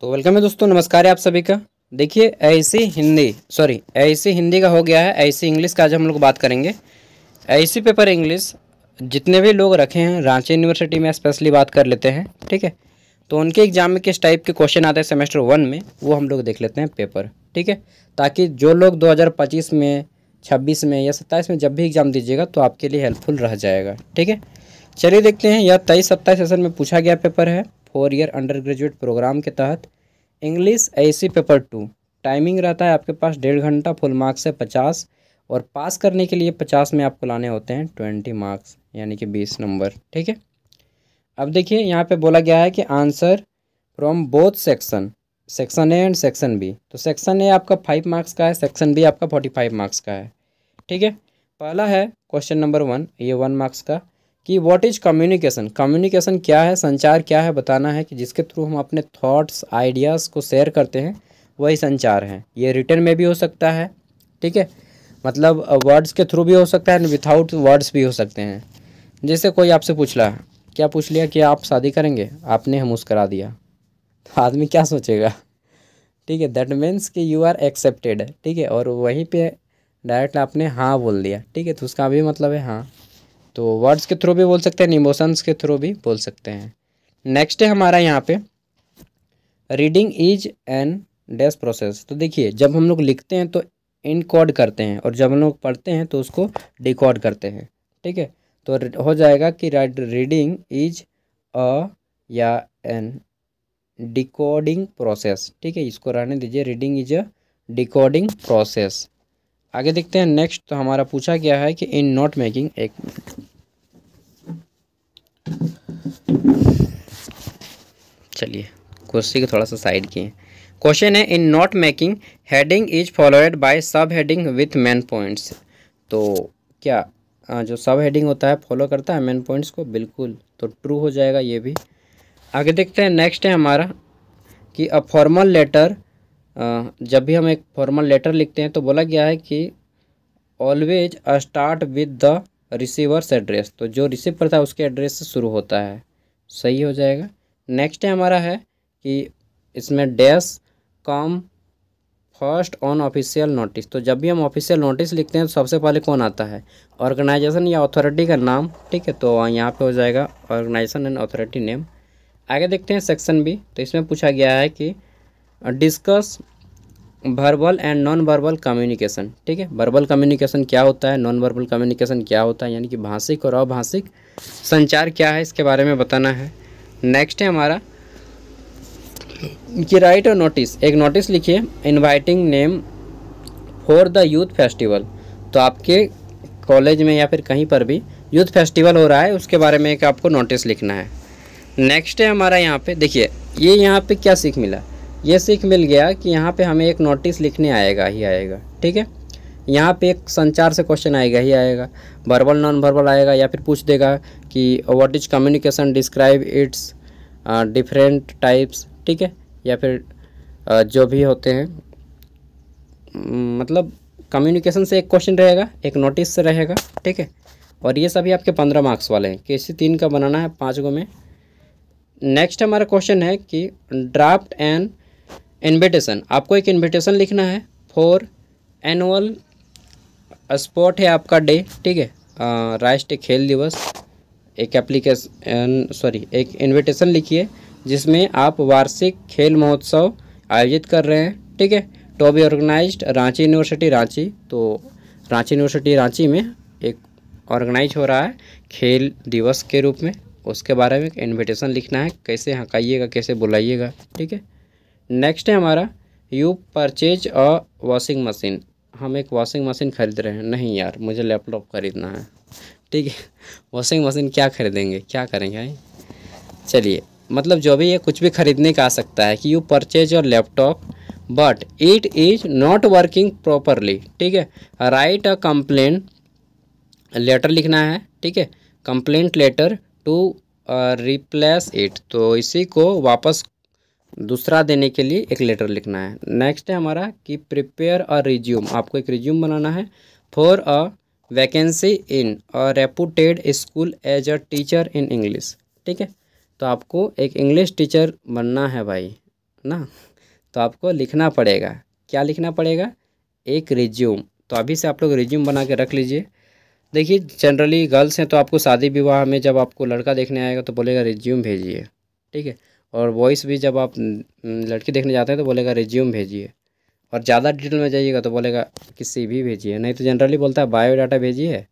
तो वेलकम है दोस्तों नमस्कार है आप सभी का देखिए ऐसी हिंदी सॉरी ऐसी हिंदी का हो गया है ऐसी इंग्लिश का आज हम लोग बात करेंगे ऐसी पेपर इंग्लिश जितने भी लोग रखे हैं रांची यूनिवर्सिटी में स्पेशली बात कर लेते हैं ठीक है तो उनके एग्ज़ाम में किस टाइप के क्वेश्चन आते हैं सेमेस्टर वन में वो हम लोग देख लेते हैं पेपर ठीक है ताकि जो लोग दो में छब्बीस में या सत्ताईस में जब भी एग्ज़ाम दीजिएगा तो आपके लिए हेल्पफुल रह जाएगा ठीक है चलिए देखते हैं यह तेईस सत्ताईस सेशन में पूछा गया पेपर है four year under graduate program के तहत English C paper two timing रहता है आपके पास डेढ़ घंटा फुल मार्क्स है पचास और पास करने के लिए पचास में आपको लाने होते हैं ट्वेंटी मार्क्स यानी कि बीस नंबर ठीक है अब देखिए यहाँ पे बोला गया है कि answer from both section section A and section B तो सेक्शन ए आपका फाइव मार्क्स का है सेक्शन बी आपका फोर्टी फाइव मार्क्स का है ठीक है पहला है क्वेश्चन नंबर वन ये वन मार्क्स का कि व्हाट इज़ कम्युनिकेशन कम्युनिकेशन क्या है संचार क्या है बताना है कि जिसके थ्रू हम अपने थॉट्स आइडियाज़ को शेयर करते हैं वही संचार है ये रिटर्न में भी हो सकता है ठीक है मतलब वर्ड्स uh, के थ्रू भी हो सकता है विथाउट वर्ड्स भी हो सकते हैं जैसे कोई आपसे पूछ रहा है क्या पूछ लिया कि आप शादी करेंगे आपने हम मुस्करा दिया तो आदमी क्या सोचेगा ठीक है दैट मीन्स कि यू आर एक्सेप्टेड ठीक है और वहीं पे डायरेक्ट आपने हाँ बोल दिया ठीक है तो उसका भी मतलब है हाँ तो वर्ड्स के थ्रू भी बोल सकते हैं इमोशंस के थ्रू भी बोल सकते हैं नेक्स्ट है हमारा यहाँ पे reading is an dash process तो देखिए जब हम लोग लिखते हैं तो इनकोड करते हैं और जब हम लोग पढ़ते हैं तो उसको डिकॉड करते हैं ठीक है तो हो जाएगा कि राइट रीडिंग इज अ या एन डिकोडिंग प्रोसेस ठीक है इसको रहने दीजिए reading is a decoding process आगे देखते हैं नेक्स्ट तो हमारा पूछा गया है कि इन नॉट मेकिंग एक चलिए कुर्सी को थोड़ा सा साइड किए क्वेश्चन है in note making heading is followed by sub heading with main points तो क्या जो सब हेडिंग होता है फॉलो करता है मेन पॉइंट्स को बिल्कुल तो ट्रू हो जाएगा ये भी आगे देखते हैं नेक्स्ट है हमारा कि अ फॉर्मल लेटर जब भी हम एक फॉर्मल लेटर लिखते हैं तो बोला गया है कि always start with the receivers address तो जो रिसीव करता है उसके एड्रेस से शुरू होता है सही हो जाएगा नेक्स्ट है हमारा है कि इसमें dash come first on official notice तो जब भी हम ऑफिशियल नोटिस लिखते हैं तो सबसे पहले कौन आता है ऑर्गेनाइजेशन या अथॉरिटी का नाम ठीक है तो यहाँ पे हो जाएगा ऑर्गेनाइजेशन एंड अथॉरिटी नेम आगे देखते हैं सेक्शन बी तो इसमें पूछा गया है कि discuss verbal and non verbal communication ठीक है वर्बल कम्युनिकेशन क्या होता है नॉन वर्बल कम्युनिकेशन क्या होता है यानी कि भाषिक और अभाषिक संचार क्या है इसके बारे में बताना है नेक्स्ट है हमारा कि राइट और नोटिस एक नोटिस लिखिए inviting name for the youth festival तो आपके कॉलेज में या फिर कहीं पर भी यूथ फेस्टिवल हो रहा है उसके बारे में एक आपको नोटिस लिखना है नेक्स्ट है हमारा यहाँ पे देखिए ये यहाँ पे क्या सीख मिला ये सीख मिल गया कि यहाँ पे हमें एक नोटिस लिखने आएगा ही आएगा ठीक है यहाँ पे एक संचार से क्वेश्चन आएगा ही आएगा वर्बल नॉन वर्बल आएगा या फिर पूछ देगा कि what is communication describe its different types ठीक है या फिर uh, जो भी होते हैं mm, मतलब कम्युनिकेशन से एक क्वेश्चन रहेगा एक नोटिस से रहेगा ठीक है और ये सभी आपके पंद्रह मार्क्स वाले हैं सी तीन का बनाना है पाँच गो में नेक्स्ट हमारा क्वेश्चन है कि ड्राफ्ट एंड इन्विटेशन आपको एक इन्विटेशन लिखना है फॉर एनुअल स्पोर्ट है आपका डे ठीक है राष्ट्रीय खेल दिवस एक एप्लीकेशन सॉरी एक इनविटेशन लिखिए जिसमें आप वार्षिक खेल महोत्सव आयोजित कर रहे हैं ठीक है to be organize Ranchi university Ranchi तो रांची यूनिवर्सिटी रांची में एक ऑर्गेनाइज हो रहा है खेल दिवस के रूप में उसके बारे में एक इन्विटेशन लिखना है कैसे हकाइएगा कैसे बुलाइएगा ठीक है नेक्स्ट है हमारा you purchase a washing machine हम एक वॉशिंग मशीन ख़रीद रहे हैं नहीं यार मुझे लैपटॉप ख़रीदना है ठीक है वॉशिंग मशीन क्या ख़रीदेंगे क्या करेंगे भाई चलिए मतलब जो भी है कुछ भी ख़रीदने का आ सकता है कि यू परचेज और laptop but it is not working properly ठीक है राइट अ कंप्लेन लेटर लिखना है ठीक है complaint letter to replace it तो इसी को वापस दूसरा देने के लिए एक लेटर लिखना है नेक्स्ट है हमारा कि प्रिपेयर अ रिज्यूम आपको एक रिज्यूम बनाना है for a vacancy in a reputed school as a teacher in English ठीक है तो आपको एक इंग्लिश टीचर बनना है भाई ना तो आपको लिखना पड़ेगा क्या लिखना पड़ेगा एक रिज्यूम तो अभी से आप लोग रिज्यूम बना के रख लीजिए देखिए जनरली गर्ल्स हैं तो आपको शादी विवाह में जब आपको लड़का देखने आएगा तो बोलेगा रिज्यूम भेजिए ठीक है और वॉइस भी जब आप हम्म, लड़की देखने जाते हैं तो बोलेगा रिज्यूम भेजिए और ज़्यादा डिटेल में जाइएगा तो बोलेगा कि सी भी भेजिए नहीं तो जनरली बोलता है बायोडाटा भेजिए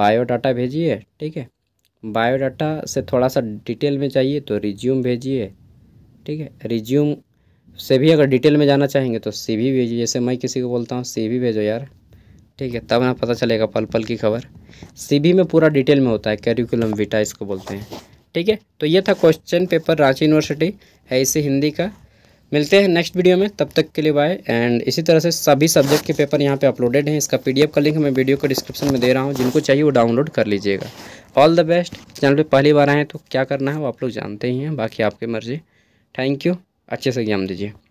बायोडाटा भेजिए ठीक है बायोडाटा से थोड़ा सा डिटेल में चाहिए तो रिज्यूम भेजिए ठीक है रिज्यूम से भी अगर डिटेल में जाना चाहेंगे तो सी भी भेजिए जैसे मैं किसी को बोलता हूँ सी भी भेजो यार ठीक है तब ना पता चलेगा पल पल की खबर सी भी में पूरा डिटेल में होता है कैरिकुलम विटा इसको बोलते हैं ठीक है तो ये था क्वेश्चन पेपर रांची यूनिवर्सिटी है इसे हिंदी का मिलते हैं नेक्स्ट वीडियो में तब तक के लिए बाय एंड इसी तरह से सभी सब्जेक्ट के पेपर यहाँ पे अपलोडेड हैं इसका पीडीएफ का लिंक मैं वीडियो को डिस्क्रिप्शन में दे रहा हूँ जिनको चाहिए वो डाउनलोड कर लीजिएगा ऑल द बेस्ट चैनल पे पहली बार आए तो क्या करना है वो आप लोग जानते ही हैं बाकी आपकी मर्जी थैंक यू अच्छे से एग्जाम दीजिए